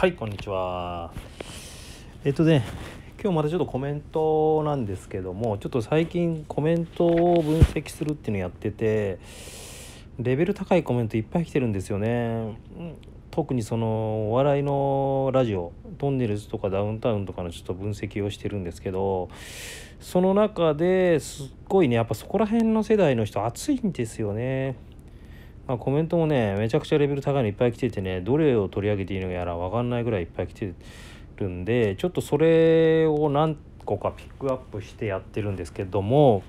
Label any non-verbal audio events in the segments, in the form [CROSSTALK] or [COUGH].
はいこんにちはえっとね今日またちょっとコメントなんですけどもちょっと最近コメントを分析するっていうのやっててレベル高いコメントいっぱい来てるんですよね特にそのお笑いのラジオトンネルズとかダウンタウンとかのちょっと分析をしてるんですけどその中ですっごいねやっぱそこら辺の世代の人熱いんですよねまあ、コメントもねめちゃくちゃレベル高いのいっぱい来ててねどれを取り上げていいのやら分かんないぐらいいっぱい来てるんでちょっとそれを何個かピックアップしてやってるんですけども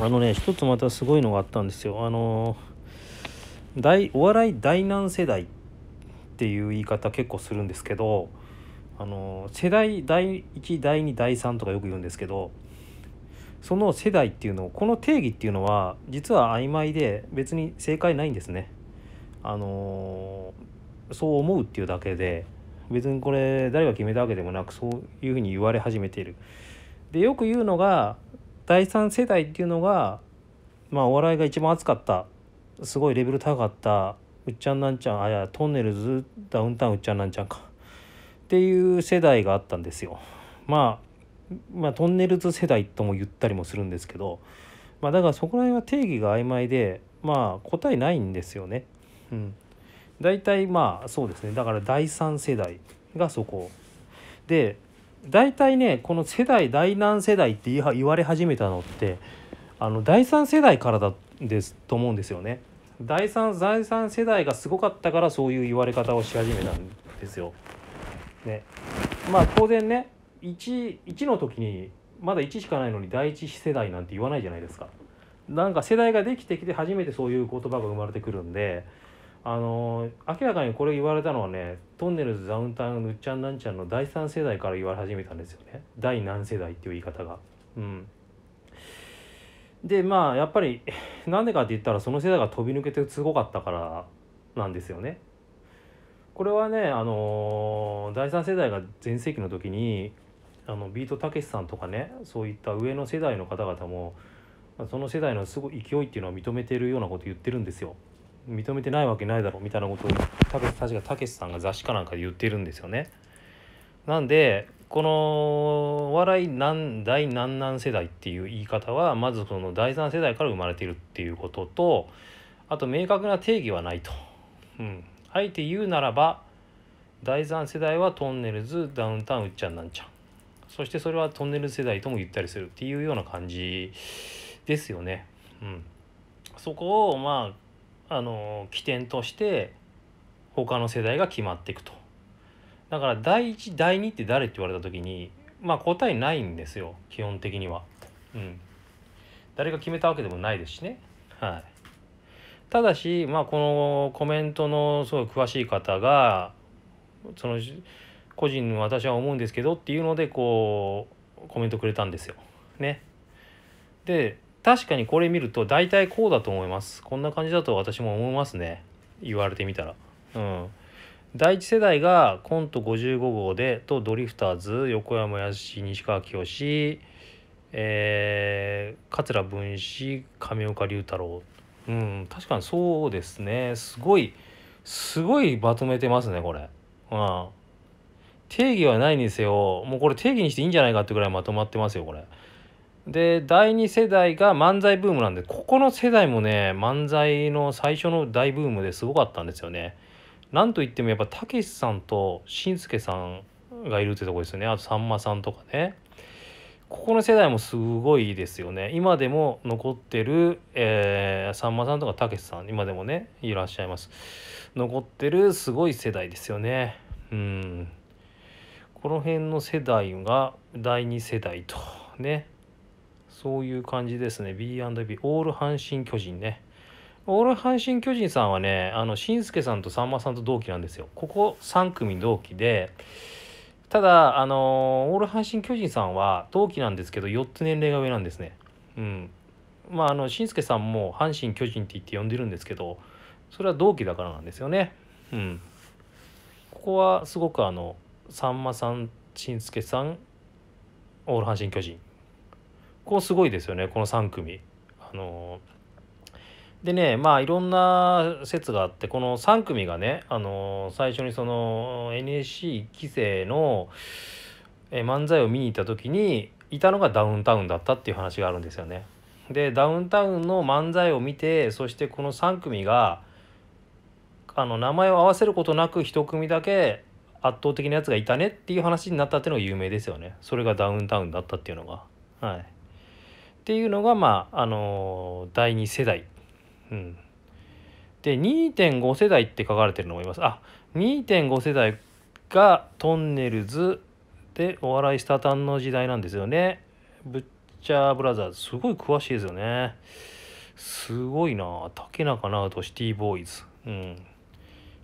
あのね一つまたすごいのがあったんですよあの大お笑い大難世代っていう言い方結構するんですけどあの世代第1第2第3とかよく言うんですけどその世代っていうのをこの定義っていうのは実は曖昧で別に正解ないんですね。あのー、そう思うっていうだけで別にこれ誰が決めたわけでもなくそういうふうに言われ始めている。でよく言うのが第三世代っていうのが、まあ、お笑いが一番熱かったすごいレベル高かったうっちゃんなんちゃんあいやトンネルズダウンタウンうっちゃんなんちゃんかっていう世代があったんですよ。まあまあ、トンネルズ世代とも言ったりもするんですけど、まあ、だからそこら辺は定義が曖昧で、まあ、答えないんですよね。うん、大体まあそうですねだから第3世代がそこで大体ねこの世代第何世代って言われ始めたのってあの第3世代からだですと思うんですよね。第3第3世代がすごかったからそういう言われ方をし始めたんですよ。ね、まあ当然ね 1, の時にまだ1しかないのに第1世代なんて言わないじゃないですか。なんか世代ができてきて初めてそういう言葉が生まれてくるんであの明らかにこれ言われたのはねトンネルズダウンタウンぬっちゃんなんちゃんの第3世代から言われ始めたんですよね第何世代っていう言い方が。うん、でまあやっぱり [LAUGHS] なんでかって言ったらその世代が飛び抜けてすごかったからなんですよね。これはね、あのー、第3世代が全盛期の時にあのビートたけしさんとかねそういった上の世代の方々もその世代のすごい勢いっていうのを認めてるようなこと言ってるんですよ。認めてないわけないだろみたいなことを確かたけしさんが雑誌かなんかで言ってるんですよね。なんでこの「お笑い何大何南世代」っていう言い方はまずその第3世代から生まれてるっていうこととあと明確な定義はないと。うん、あえて言うならば第3世代はトンネルズダウンタウンうっちゃんなんちゃんそしてそれはトンネル世代とも言ったりするっていうような感じですよね。うん、そこをまああの起点として他の世代が決まっていくと。だから第1第2って誰って言われた時にまあ答えないんですよ基本的には。うん。誰が決めたわけでもないですしね。はい。ただし、まあ、このコメントのすごい詳しい方がその個人の私は思うんですけどっていうのでこうコメントくれたんですよ。ね。で確かにこれ見ると大体こうだと思います。こんな感じだと私も思いますね。言われてみたら。うん。第一世代がコント55号でとドリフターズ横山やし西川きよしえー、桂文枝亀岡龍太郎うん確かにそうですねすごいすごいまとめてますねこれ。うん定義はないにせよもうこれ定義にしていいんじゃないかってぐらいまとまってますよこれ。で第2世代が漫才ブームなんでここの世代もね漫才の最初の大ブームですごかったんですよね。なんといってもやっぱたけしさんとしんすけさんがいるってとこですよねあとさんまさんとかね。ここの世代もすごいですよね今でも残ってる、えー、さんまさんとかたけしさん今でもねいらっしゃいます残ってるすごい世代ですよねうんこの辺の世代が第2世代とねそういう感じですね B&B オール阪神巨人ねオール阪神巨人さんはねあの新助さんとさんまさんと同期なんですよここ3組同期でただあのオール阪神巨人さんは同期なんですけど4つ年齢が上なんですねうんまああの新助さんも阪神巨人って言って呼んでるんですけどそれは同期だからなんですよねうんここはすごくあのさんまさんしんすけさんオール阪神・巨人こうすごいですよねこの3組。あのでねまあいろんな説があってこの3組がね、あの最初にその n s c 規制のえ漫才を見に行った時にいたのがダウンタウンだったっていう話があるんですよね。でダウンタウンの漫才を見てそしてこの3組があの名前を合わせることなく1組だけ圧倒的なやつがいたねっていう話になったっていうのが有名ですよねそれがダウンタウンだったっていうのがはいっていうのがまああの第2世代うんで2.5世代って書かれてるのもいますあ2.5世代がトンネルズでお笑いスタタンの時代なんですよねブッチャーブラザーズすごい詳しいですよねすごいな竹中直人シティボーイズうん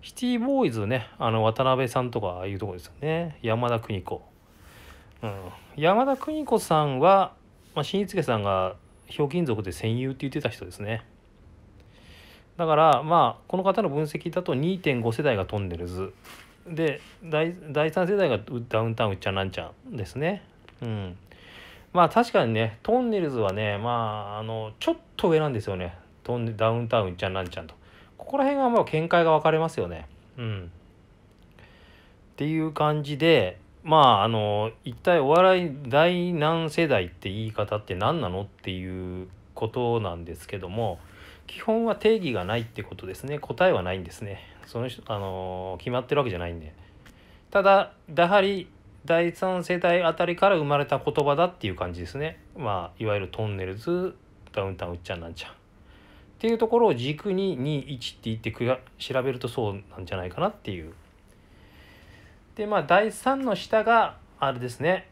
シティボーイズねあの渡辺さんとかああいうとこですよね山田邦子、うん、山田邦子さんは、まあ、新助さんがひょうきん族で戦友って言ってた人ですねだからまあこの方の分析だと2.5世代がトンネルズで第第3世代がダウンタウンうっちゃんなんちゃんですねうんまあ確かにねトンネルズはねまああのちょっと上なんですよねトンダウンタウンうっちゃんなんちゃんとここら辺はもう見解が分かれますよね。うん、っていう感じでまああの一体お笑い第何世代って言い方って何なのっていうことなんですけども基本は定義がないってことですね答えはないんですねそのあの決まってるわけじゃないんでただやはり第3世代あたりから生まれた言葉だっていう感じですねまあいわゆるトンネルズダウンタウンうっちゃんなんちゃんっていうところを軸に21って言ってく調べるとそうなんじゃないかなっていう。でまあ第3の下があれですね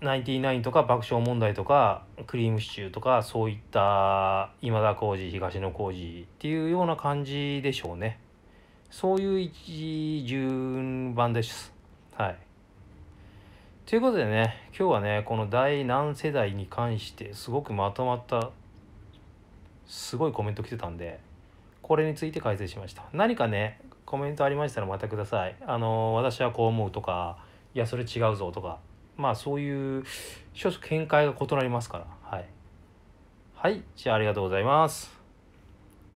99とか爆笑問題とかクリームシチューとかそういった今田耕司東野耕司っていうような感じでしょうねそういう一順番ですはいということでね今日はねこの第何世代に関してすごくまとまったすごいコメント来てたんでこれについて解説しました何かねコメントありましたらまたくださいあの私はこう思うとかいやそれ違うぞとかまあそういう少々見解が異なりますからはい、はい、じゃあありがとうございます